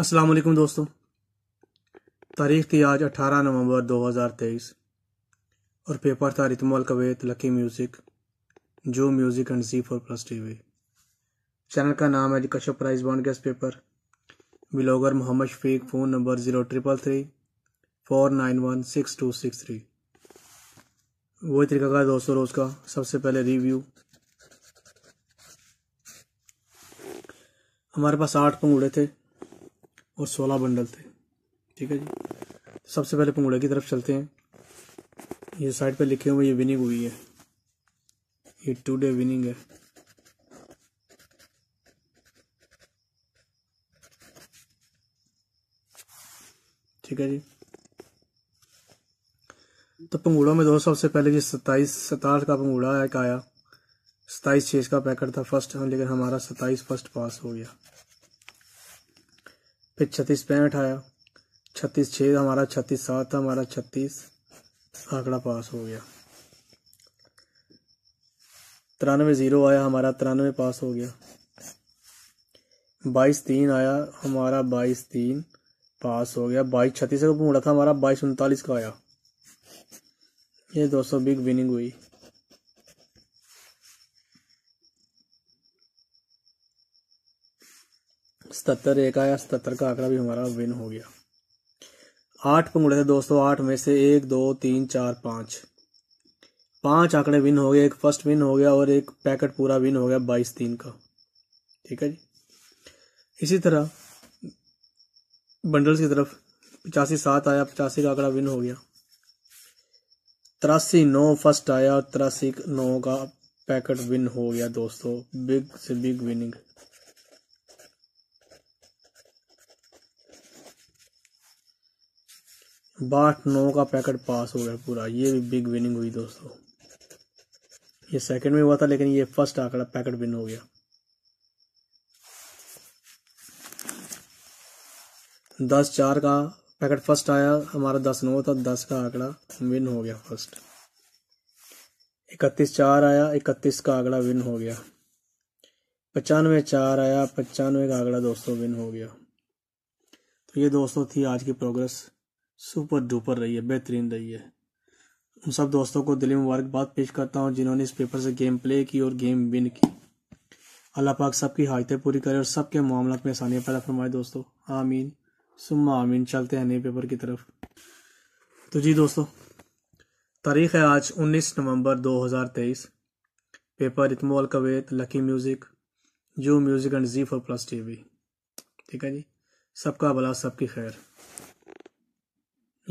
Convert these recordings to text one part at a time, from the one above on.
अस्सलाम वालेकुम दोस्तों तारीख थी आज 18 नवंबर 2023 और पेपर था रितमल कवेत लकी म्यूज़िक जो music and G four plus TV channel का नाम है जी Kashyap prize bond guess paper blogger Mohammad Shafiq phone number zero triple three four nine one six two six three वही तरीका का दोस्तों रोज़ का सबसे पहले रिव्यू हमारे पास आठ पंगूड़े थे और सोलह बंडल थे ठीक है जी तो सबसे पहले पंगुड़े की तरफ चलते हैं ये साइड पे लिखे हुए ये विनिंग हुई है ये टू डे विनिंग है ठीक है जी तो पंगुड़ों में दो सबसे पहले जी सत्ताईस सताहठ का पंगुड़ा एक आया सताईस छः का पैकेट था फर्स्ट लेकिन हमारा सताइस फर्स्ट पास हो गया फिर छत्तीस पैंठ आया छत्तीस छः हमारा छत्तीस सात हमारा छत्तीस आंकड़ा पास हो गया तिरानवे ज़ीरो आया हमारा तिरानवे पास हो गया बाईस तीन आया हमारा बाईस तीन पास हो गया बाईस छत्तीस का पूरा था हमारा बाईस उनतालीस का आया ये दो सौ बिग विनिंग हुई सतर एक आया सतर का आंकड़ा भी हमारा विन हो गया आठ पंगड़े थे दोस्तों आठ में से एक दो तीन चार पांच पांच आंकड़े विन हो गए एक फर्स्ट विन हो गया और एक पैकेट पूरा विन हो गया बाईस तीन का ठीक है जी इसी तरह बंडल्स की तरफ पचासी सात आया पचासी का आंकड़ा विन हो गया तिरासी नौ फर्स्ट आया और तिरासी नौ का पैकेट विन हो गया दोस्तों बिग से बिग विनिंग बाट नौ का पैकेट पास हो गया पूरा ये भी बिग विनिंग हुई दोस्तों ये सेकंड में हुआ था लेकिन ये फर्स्ट आंकड़ा पैकेट विन हो गया दस चार का पैकेट फर्स्ट आया हमारा दस नौ था दस का आंकड़ा विन हो गया फर्स्ट इकतीस चार आया इकतीस का आंकड़ा विन हो गया पचानवे चार आया पचानवे का आंकड़ा दोस्तों विन हो गया तो ये दोस्तों थी आज की प्रोग्रेस सुपर डुपर रही है बेहतरीन रही है उन सब दोस्तों को दिली मुबारकबाद पेश करता हूँ जिन्होंने इस पेपर से गेम प्ले की और गेम विन की अल्लाह पाक सबकी हाजतें पूरी करे और सबके मामला में आसानियाँ पैदा फरमाए दोस्तों आमीन सुम्मा आमीन चलते हैं नए पेपर की तरफ तो जी दोस्तों तारीख़ है आज 19 नवंबर 2023 पेपर इतमोल कवेत लकी म्यूज़िक जू music and G four plus TV ठीक है जी सबका भला सबकी खैर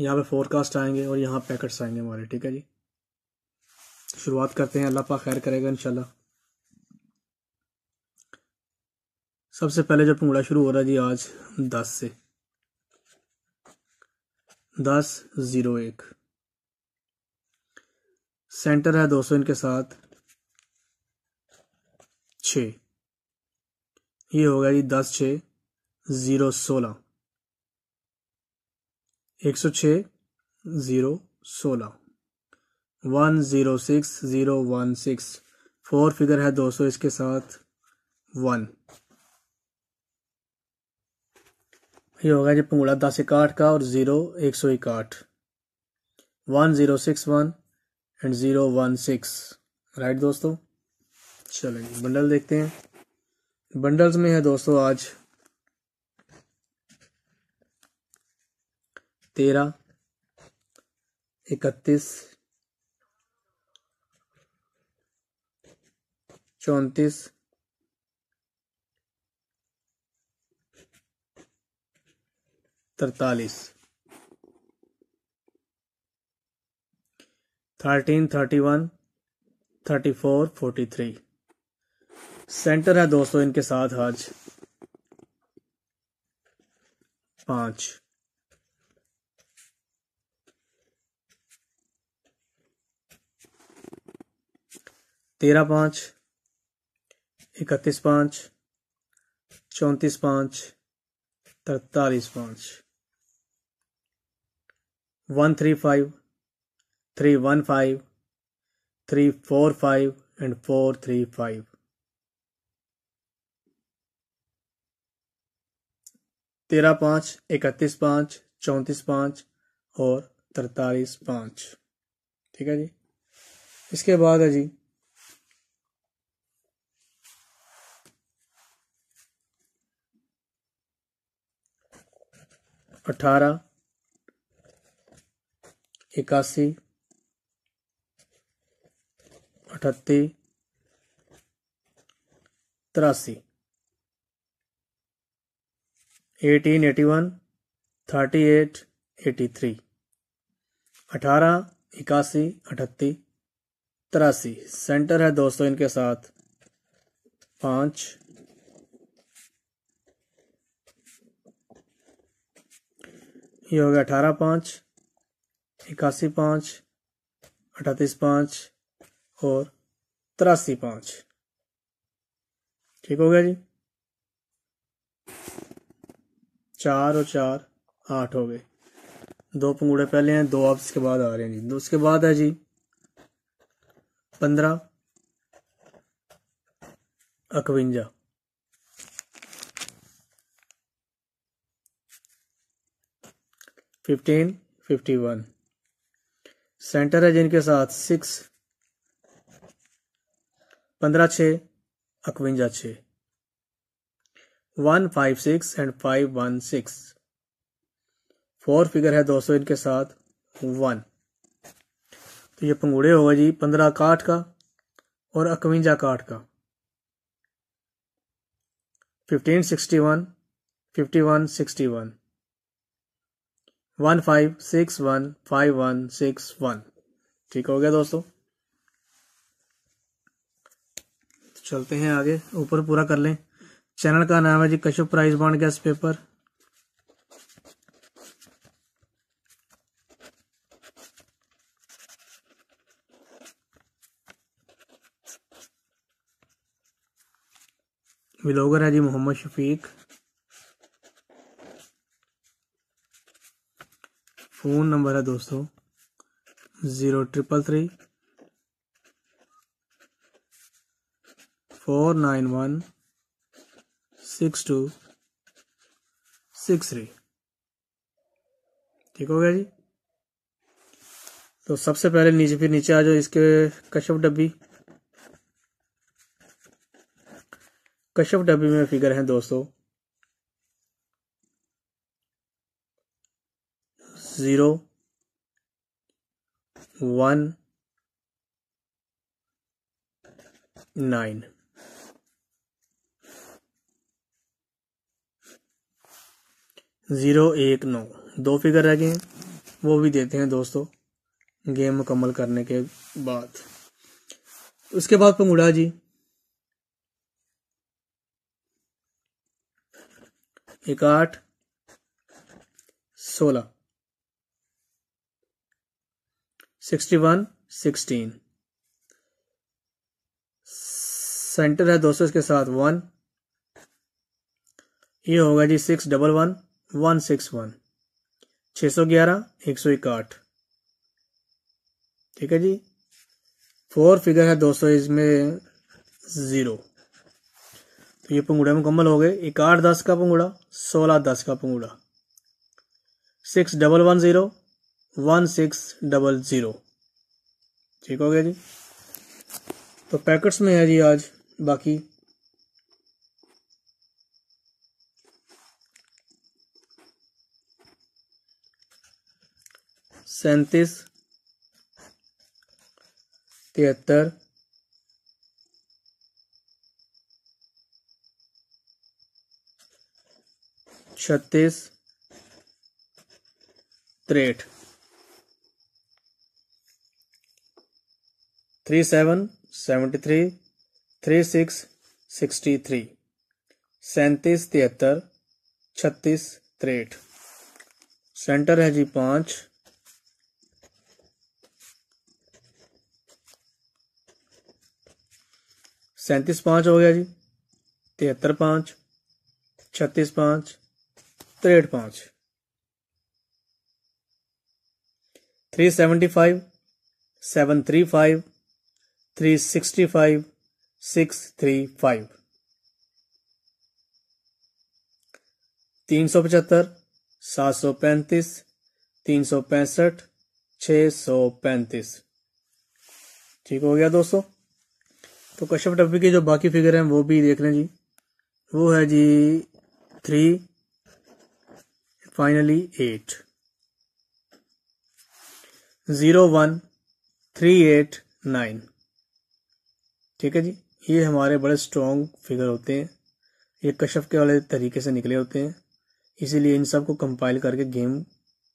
यहाँ पे फोरकास्ट आएंगे और यहाँ पैकेट्स आएंगे हमारे ठीक है जी शुरुआत करते हैं अल्लाह पा खैर करेगा इन सबसे पहले जब पंगड़ा शुरू हो रहा है जी आज दस से दस ज़ीरो एक सेंटर है दो सौ इनके साथ छ ये हो गया जी दस छ ज़ीरो सोलह एक सौ छः ज़ीरो सोलह one zero six zero one six four figure है दो सौ इसके साथ वन ये हो गया जी पंगूड़ा दस इकाठ का और ज़ीरो एक सौ इकाठ one zero six one and zero one six right दोस्तों चलेंगे बंडल देखते हैं बंडल्स में है दोस्तों आज तेरह इकतीस चौंतीस तरतालीस thirteen thirty one thirty four forty three centre है दोस्तों इनके साथ आज पांच तेरह पाँच इकतीस पाँच चौंतीस पाँच तरतालीस पाँच one three five three one five three four five and four three five तेरह पाँच इकतीस पाँच चौंतीस पाँच और तरतालीस पाँच ठीक है जी इसके बाद है जी अठारह इक्यासी अठत्ती तिरासी eighteen eighty one thirty eight eighty three अठारह इक्यासी अठत्ती तिरासी सेंटर है दोस्तों इनके साथ पाँच ये हो गया अठारह पाँच इक्यासी पाँच अठतीस पाँच और तिरासी पाँच ठीक हो गया जी चार और चार आठ हो गए दो पंगूड़े पहले हैं दो आप इसके बाद आ रहे हैं जी दो उसके बाद है जी पंद्रह अकवंजा फिफ्टीन फिफ्टी वन सेंटर है जिनके साथ सिक्स पंद्रह छ अकवंजा छ one five six and five one six four figure है दो सौ इनके साथ वन तो ये पंगूड़े होगा जी पंद्रह काठ का और अकवंजा काठ का fifteen sixty one fifty one sixty one one five six one five one six one ठीक हो गया दोस्तों तो चलते हैं आगे ऊपर पूरा कर लें चैनल का नाम है जी Kashyap prize bond guess paper blogger है जी मोहम्मद शफीक फ़ोन नंबर है दोस्तों zero triple three four nine one six two six three ठीक हो गया जी तो सबसे पहले नीचे फिर नीचे आ जाओ इसके कश्यप डब्बी कश्यप डब्बी में फिगर है दोस्तों ज़ीरो वन नाइन ज़ीरो एक नौ दो फिगर रह गए हैं वो भी देते हैं दोस्तों गेम मुकम्मल करने के बाद उसके बाद पंगुड़ा जी एक आठ सोलह सिक्सटी वन सिक्सटीन सेंटर है दोस्तों इसके साथ वन ये होगा जी six double one one six one छह सौ ग्यारह एक सौ इकाहठ ठीक है जी फोर फिगर है दोस्तों इसमें ज़ीरो तो ये पंगूड़े मुकम्मल हो गए इकाहठ दस का पंगुड़ा सोलह दस का पंगुड़ा six double one zero one six double zero ठीक हो गया जी तो पैकेट्स में है जी आज बाकी सैतीस तिहत्तर छत्तीस त्रेठ three seven seventy three three six sixty three सैंतीस तिहत्तर छत्तीस तिरठ सेंटर है जी पांच सैंतीस पांच हो गया जी तिहत्तर पांच छत्तीस पांच तिरठ पांच three seventy five seven three five three sixty five six three five तीन सौ पचहत्तर सात सौ पैंतीस तीन सौ पैंसठ छ सौ पैंतीस ठीक हो गया दोस्तों तो कश्यप टप्पी के जो बाकी फिगर हैं वो भी देख लें जी वो है जी three finally eight zero one three eight nine ठीक है जी ये हमारे बड़े स्ट्रॉन्ग फिगर होते हैं ये कशफ के वाले तरीके से निकले होते हैं इसीलिए इन सब को कंपाइल करके गेम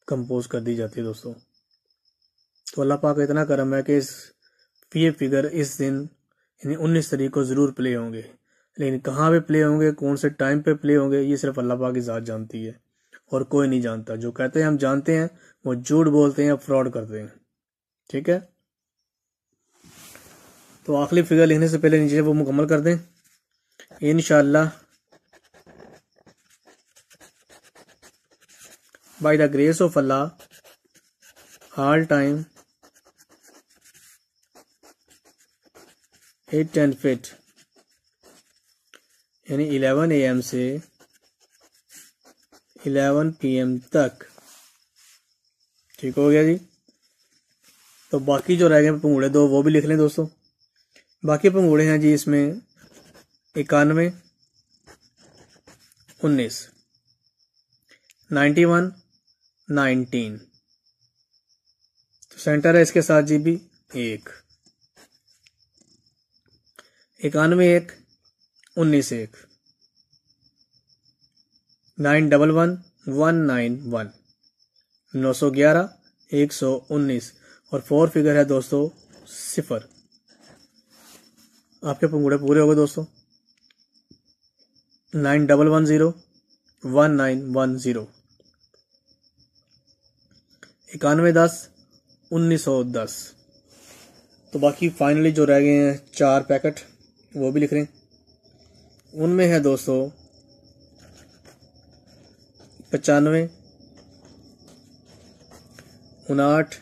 कंपोज कर दी जाती है दोस्तों तो अल्लाह पाक का इतना करम है कि इस ये फिगर इस दिन यानी उन्नीस तरीक को ज़रूर प्ले होंगे लेकिन कहाँ पे प्ले होंगे कौन से टाइम पे प्ले होंगे ये सिर्फ अल्लाह पाक की ज़ात जानती है और कोई नहीं जानता जो कहते हैं हम जानते हैं वो झूठ बोलते हैं या फ्रॉड करते हैं ठीक है तो आखिरी फिगर लिखने से पहले नीचे वो मुकम्मल कर दें इन by the grace of Allah all time hit and fit यानी ए एम से इलेवन पीएम तक ठीक हो गया जी तो बाकी जो रह गए पंगूड़े दो वो भी लिख लें दोस्तों बाकी पंगूड़े हैं जी इसमें इक्यानवे उन्नीस नाइन्टी वन नाइनटीन तो सेंटर है इसके साथ जी भी एक इक्यानवे एक उन्नीस एक nine double one one nine one नौ सौ ग्यारह एक सौ उन्नीस और फोर फिगर है दोस्तों सिफर आपके पंगूड़े पूरे हो गए दोस्तों nine double one zero one nine one zero इक्यानवे दस उन्नीस सौ दस तो बाकी फाइनली जो रह गए हैं चार पैकेट वो भी लिख रहे हैं उनमें है दोस्तों पचानवे उनाहठ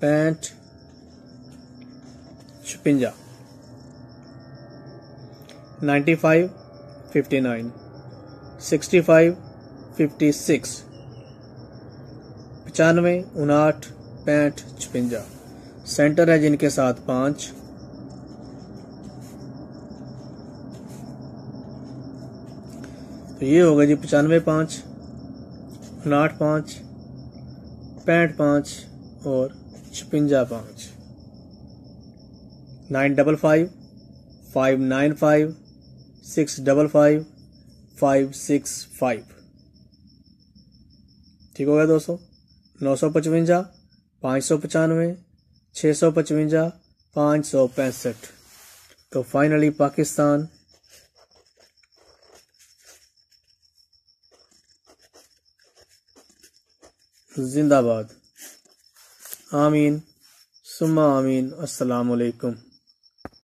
पैंठ छपिंजा ninety five fifty nine sixty five fifty six पचानवे उनाहठ पैंठ छपंजा सेंटर है जिनके साथ पांच तो ये होगा जी पचानवे पांच उनाहठ पांच पैंठ पांच और छपंजा पांच nine double five five nine five six double five five six five ठीक हो गया दोस्तों नौ सौ पचवंजा पाँच सौ पचानवे छः सौ पचवंजा पाँच सौ पैंसठ तो फाइनली पाकिस्तान जिंदाबाद आमीन सुमा आमीन अस्सलाम वालेकुम